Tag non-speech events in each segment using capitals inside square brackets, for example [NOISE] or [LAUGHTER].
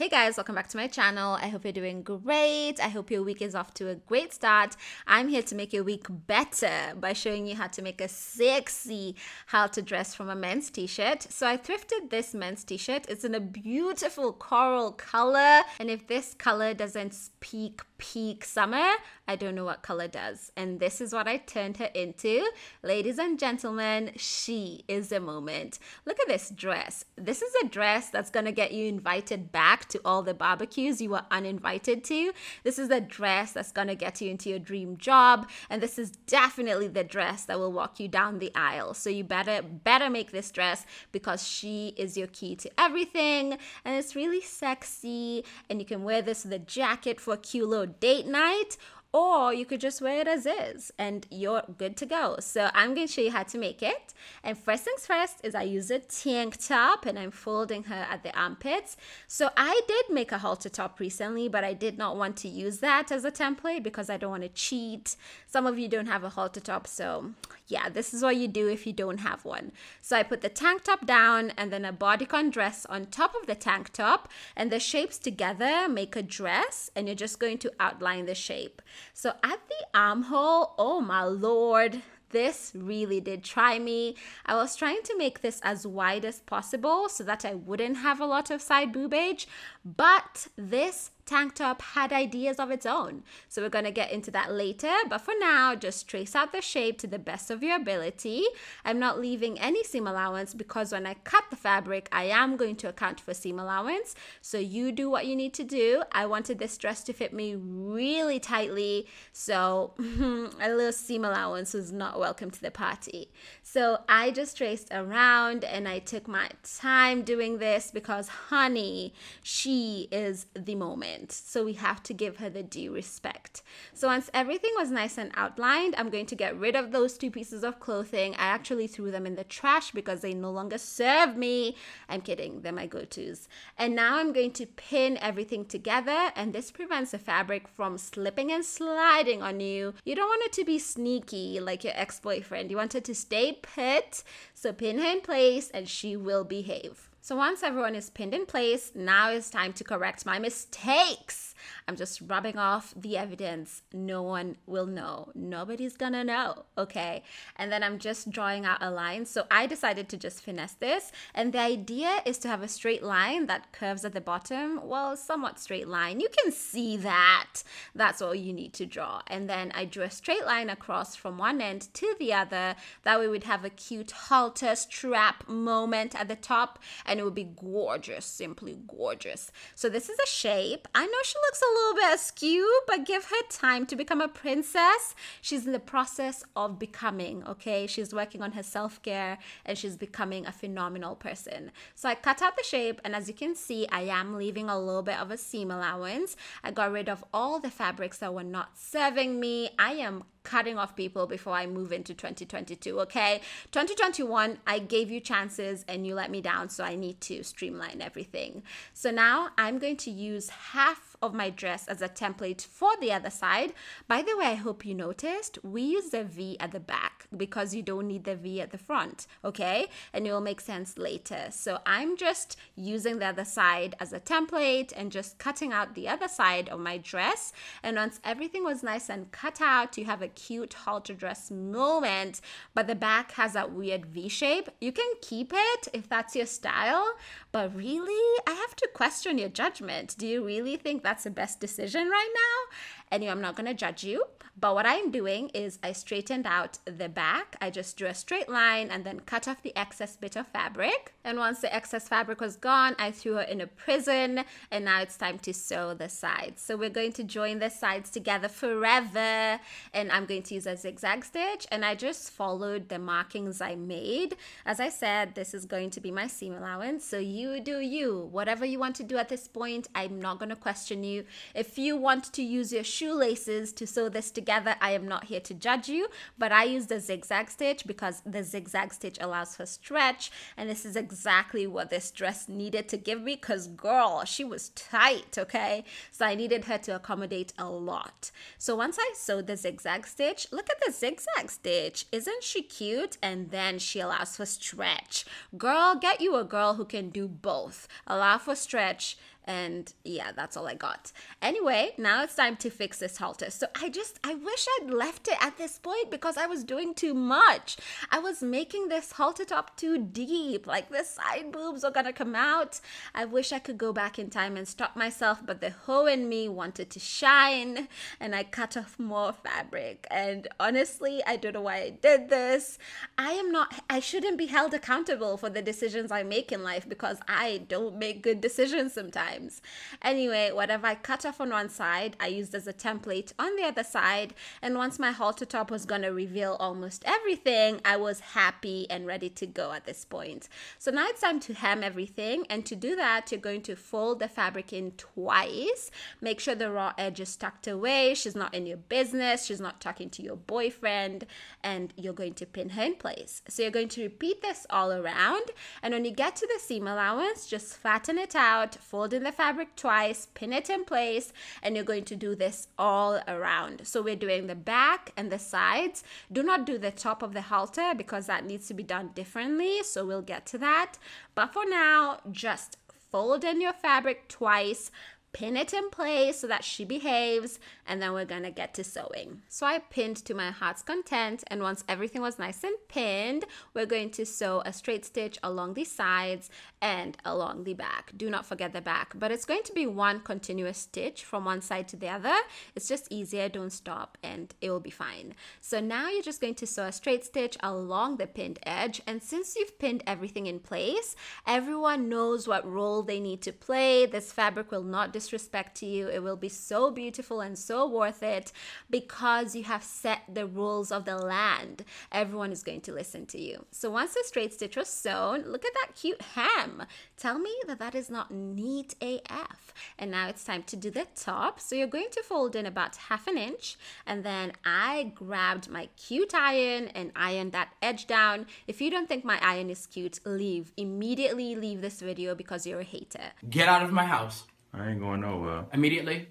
Hey guys, welcome back to my channel. I hope you're doing great. I hope your week is off to a great start. I'm here to make your week better by showing you how to make a sexy how to dress from a men's t-shirt. So I thrifted this men's t-shirt. It's in a beautiful coral color. And if this color doesn't speak peak summer, I don't know what color does. And this is what I turned her into. Ladies and gentlemen, she is a moment. Look at this dress. This is a dress that's gonna get you invited back to all the barbecues you were uninvited to. This is the dress that's going to get you into your dream job. And this is definitely the dress that will walk you down the aisle. So you better, better make this dress because she is your key to everything. And it's really sexy. And you can wear this with a jacket for a cute little date night or you could just wear it as is and you're good to go. So I'm going to show you how to make it. And first things first is I use a tank top and I'm folding her at the armpits. So I did make a halter top recently, but I did not want to use that as a template because I don't want to cheat. Some of you don't have a halter top, so yeah, this is what you do if you don't have one. So I put the tank top down and then a bodycon dress on top of the tank top and the shapes together make a dress and you're just going to outline the shape. So at the armhole, oh my lord, this really did try me. I was trying to make this as wide as possible so that I wouldn't have a lot of side boobage, but this tank top had ideas of its own. So we're going to get into that later. But for now, just trace out the shape to the best of your ability. I'm not leaving any seam allowance because when I cut the fabric, I am going to account for seam allowance. So you do what you need to do. I wanted this dress to fit me really tightly. So [LAUGHS] a little seam allowance was not welcome to the party. So I just traced around and I took my time doing this because honey, she is the moment moment. So we have to give her the due respect. So once everything was nice and outlined, I'm going to get rid of those two pieces of clothing. I actually threw them in the trash because they no longer serve me. I'm kidding, they're my go tos. And now I'm going to pin everything together, and this prevents the fabric from slipping and sliding on you. You don't want it to be sneaky like your ex boyfriend, you want it to stay put. So pin her in place, and she will behave. So once everyone is pinned in place, now it's time to correct my mistakes. I'm just rubbing off the evidence. No one will know. Nobody's gonna know, okay? And then I'm just drawing out a line. So I decided to just finesse this. And the idea is to have a straight line that curves at the bottom. Well, somewhat straight line. You can see that. That's all you need to draw. And then I drew a straight line across from one end to the other. That way we'd have a cute halter strap moment at the top and it would be gorgeous, simply gorgeous. So this is a shape. I know she'll looks a little bit askew, but give her time to become a princess. She's in the process of becoming, okay? She's working on her self care and she's becoming a phenomenal person. So I cut out the shape, and as you can see, I am leaving a little bit of a seam allowance. I got rid of all the fabrics that were not serving me. I am cutting off people before I move into 2022, okay? 2021, I gave you chances and you let me down, so I need to streamline everything. So now I'm going to use half of my dress as a template for the other side. By the way, I hope you noticed, we use the V at the back because you don't need the V at the front, okay? And it will make sense later. So I'm just using the other side as a template and just cutting out the other side of my dress. And once everything was nice and cut out, you have a cute halter dress moment, but the back has that weird V shape. You can keep it if that's your style, but really, I have to question your judgment. Do you really think that's the best decision right now? Anyway, I'm not gonna judge you. But what I'm doing is I straightened out the back. I just drew a straight line and then cut off the excess bit of fabric. And once the excess fabric was gone, I threw her in a prison and now it's time to sew the sides. So we're going to join the sides together forever and I'm going to use a zigzag stitch and I just followed the markings I made. As I said, this is going to be my seam allowance. So you do you, whatever you want to do at this point, I'm not going to question you. If you want to use your shoelaces to sew this together, together. I am not here to judge you, but I use the zigzag stitch because the zigzag stitch allows for stretch. And this is exactly what this dress needed to give me because girl, she was tight, okay? So I needed her to accommodate a lot. So once I sewed the zigzag stitch, look at the zigzag stitch. Isn't she cute? And then she allows for stretch. Girl, get you a girl who can do both. Allow for stretch and yeah that's all i got anyway now it's time to fix this halter so i just i wish i'd left it at this point because i was doing too much i was making this halter top too deep like the side boobs are gonna come out i wish i could go back in time and stop myself but the hoe in me wanted to shine and i cut off more fabric and honestly i don't know why i did this i am not i shouldn't be held accountable for the decisions i make in life because i don't make good decisions sometimes times. Anyway, whatever I cut off on one side, I used as a template on the other side. And once my halter top was going to reveal almost everything, I was happy and ready to go at this point. So now it's time to hem everything. And to do that, you're going to fold the fabric in twice. Make sure the raw edge is tucked away. She's not in your business. She's not talking to your boyfriend. And you're going to pin her in place. So you're going to repeat this all around. And when you get to the seam allowance, just flatten it out, fold in the fabric twice, pin it in place, and you're going to do this all around. So we're doing the back and the sides. Do not do the top of the halter because that needs to be done differently. So we'll get to that. But for now, just fold in your fabric twice, pin it in place so that she behaves and then we're gonna get to sewing so i pinned to my heart's content and once everything was nice and pinned we're going to sew a straight stitch along the sides and along the back. Do not forget the back, but it's going to be one continuous stitch from one side to the other. It's just easier, don't stop and it will be fine. So now you're just going to sew a straight stitch along the pinned edge and since you've pinned everything in place, everyone knows what role they need to play. This fabric will not disrespect you. It will be so beautiful and so worth it because you have set the rules of the land. Everyone is going to listen to you. So once the straight stitch was sewn, look at that cute hem Tell me that that is not neat AF. And now it's time to do the top. So you're going to fold in about half an inch. And then I grabbed my cute iron and ironed that edge down. If you don't think my iron is cute, leave. Immediately leave this video because you're a hater. Get out of my house. I ain't going nowhere. Immediately.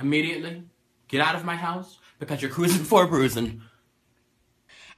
Immediately. Get out of my house because you're cruising for bruising.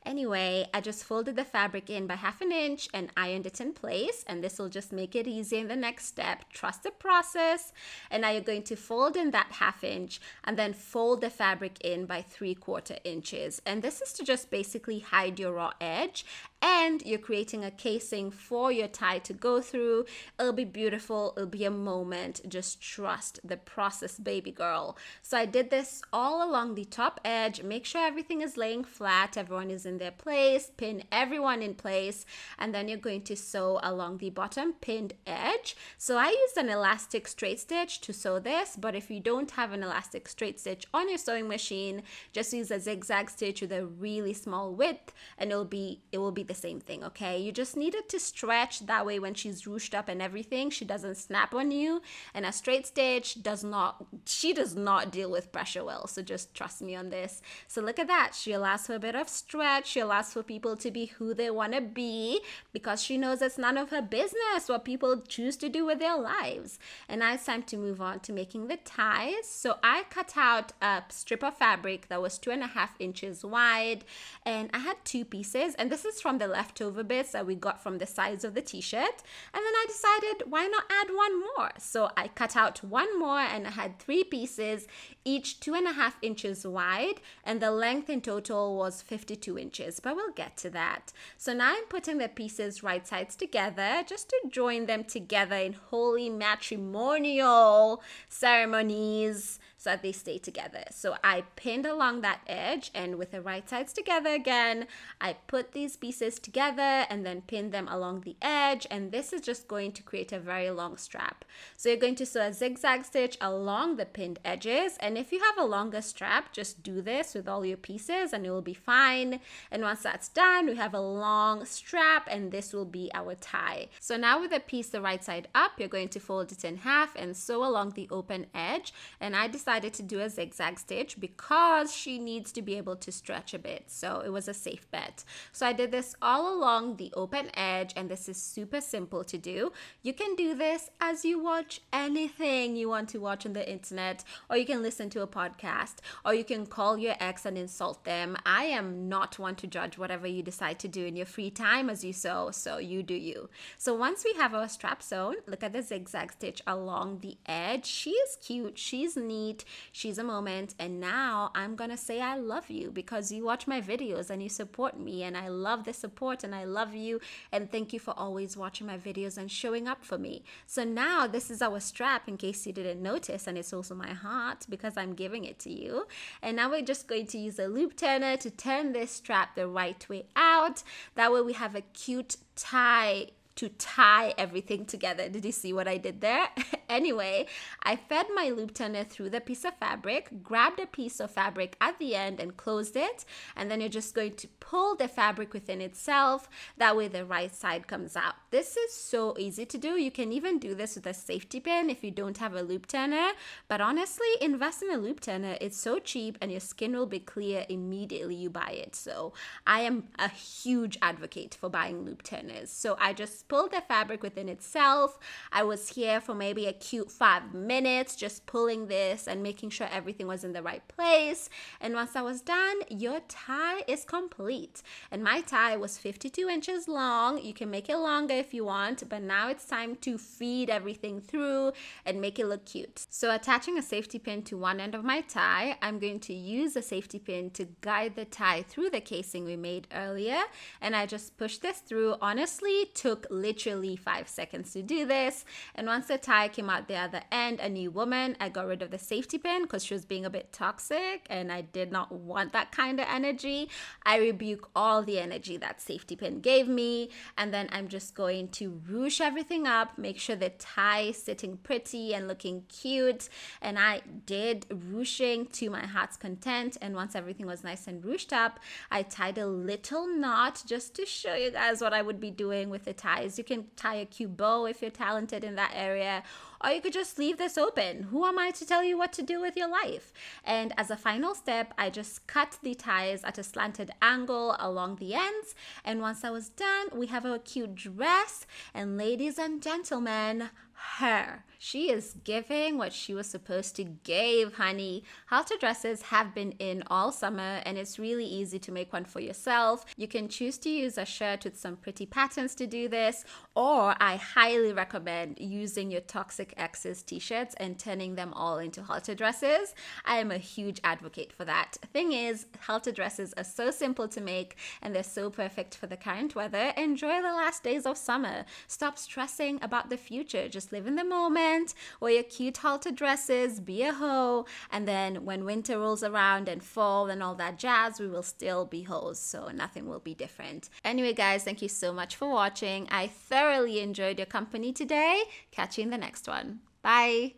Anyway, I just folded the fabric in by half an inch and ironed it in place and this will just make it easy in the next step. Trust the process and now you're going to fold in that half inch and then fold the fabric in by three quarter inches. And this is to just basically hide your raw edge and you're creating a casing for your tie to go through. It'll be beautiful. It'll be a moment. Just trust the process, baby girl. So I did this all along the top edge. Make sure everything is laying flat. Everyone is in their place, pin everyone in place, and then you're going to sew along the bottom pinned edge. So I used an elastic straight stitch to sew this, but if you don't have an elastic straight stitch on your sewing machine, just use a zigzag stitch with a really small width and it'll be, it will be the same thing, okay? You just need it to stretch that way when she's ruched up and everything, she doesn't snap on you and a straight stitch does not, she does not deal with pressure well. So just trust me on this. So look at that. She allows for a bit of stretch. She allows for people to be who they want to be because she knows it's none of her business what people choose to do with their lives. And now it's time to move on to making the ties. So I cut out a strip of fabric that was two and a half inches wide and I had two pieces. And this is from the leftover bits that we got from the sides of the t-shirt. And then I decided, why not add one more? So I cut out one more and I had three pieces, each two and a half inches wide. And the length in total was 52 inches but we'll get to that. So now I'm putting the pieces right sides together just to join them together in holy matrimonial ceremonies that they stay together. So I pinned along that edge and with the right sides together again, I put these pieces together and then pin them along the edge. And this is just going to create a very long strap. So you're going to sew a zigzag stitch along the pinned edges. And if you have a longer strap, just do this with all your pieces and it will be fine. And once that's done, we have a long strap and this will be our tie. So now with the piece the right side up, you're going to fold it in half and sew along the open edge. And I decided decided to do a zigzag stitch because she needs to be able to stretch a bit. So it was a safe bet. So I did this all along the open edge and this is super simple to do. You can do this as you watch anything you want to watch on the internet or you can listen to a podcast or you can call your ex and insult them. I am not one to judge whatever you decide to do in your free time as you sew. So you do you. So once we have our strap sewn, look at the zigzag stitch along the edge. She is cute. She's neat she's a moment, and now I'm gonna say I love you because you watch my videos and you support me, and I love the support and I love you, and thank you for always watching my videos and showing up for me. So now this is our strap in case you didn't notice, and it's also my heart because I'm giving it to you. And now we're just going to use a loop turner to turn this strap the right way out. That way we have a cute tie to tie everything together. Did you see what I did there? [LAUGHS] anyway, I fed my loop tenor through the piece of fabric, grabbed a piece of fabric at the end and closed it. And then you're just going to pull the fabric within itself. That way the right side comes out. This is so easy to do. You can even do this with a safety pin if you don't have a loop tenor. But honestly, invest in a loop tenor. It's so cheap and your skin will be clear immediately you buy it. So I am a huge advocate for buying loop turners. So I just pull the fabric within itself. I was here for maybe a cute five minutes just pulling this and making sure everything was in the right place. And once I was done, your tie is complete. And my tie was 52 inches long. You can make it longer if you want, but now it's time to feed everything through and make it look cute. So attaching a safety pin to one end of my tie, I'm going to use a safety pin to guide the tie through the casing we made earlier. And I just pushed this through. Honestly, took literally five seconds to do this. And once the tie came out the other end, a new woman, I got rid of the safety pin because she was being a bit toxic and I did not want that kind of energy. I rebuke all the energy that safety pin gave me. And then I'm just going to ruche everything up, make sure the tie sitting pretty and looking cute. And I did ruching to my heart's content. And once everything was nice and ruched up, I tied a little knot just to show you guys what I would be doing with the tie ties. You can tie a cute bow if you're talented in that area, or you could just leave this open. Who am I to tell you what to do with your life? And as a final step, I just cut the ties at a slanted angle along the ends. And once I was done, we have a cute dress. And ladies and gentlemen, her. She is giving what she was supposed to give, honey. Halter dresses have been in all summer and it's really easy to make one for yourself. You can choose to use a shirt with some pretty patterns to do this, or I highly recommend using your toxic X's t shirts and turning them all into halter dresses. I am a huge advocate for that. Thing is, halter dresses are so simple to make and they're so perfect for the current weather. Enjoy the last days of summer. Stop stressing about the future. Just live in the moment, wear your cute halter dresses, be a hoe, and then when winter rolls around and fall and all that jazz, we will still be hoes. So nothing will be different. Anyway, guys, thank you so much for watching. I thoroughly enjoyed your company today. Catch you in the next one one. Bye.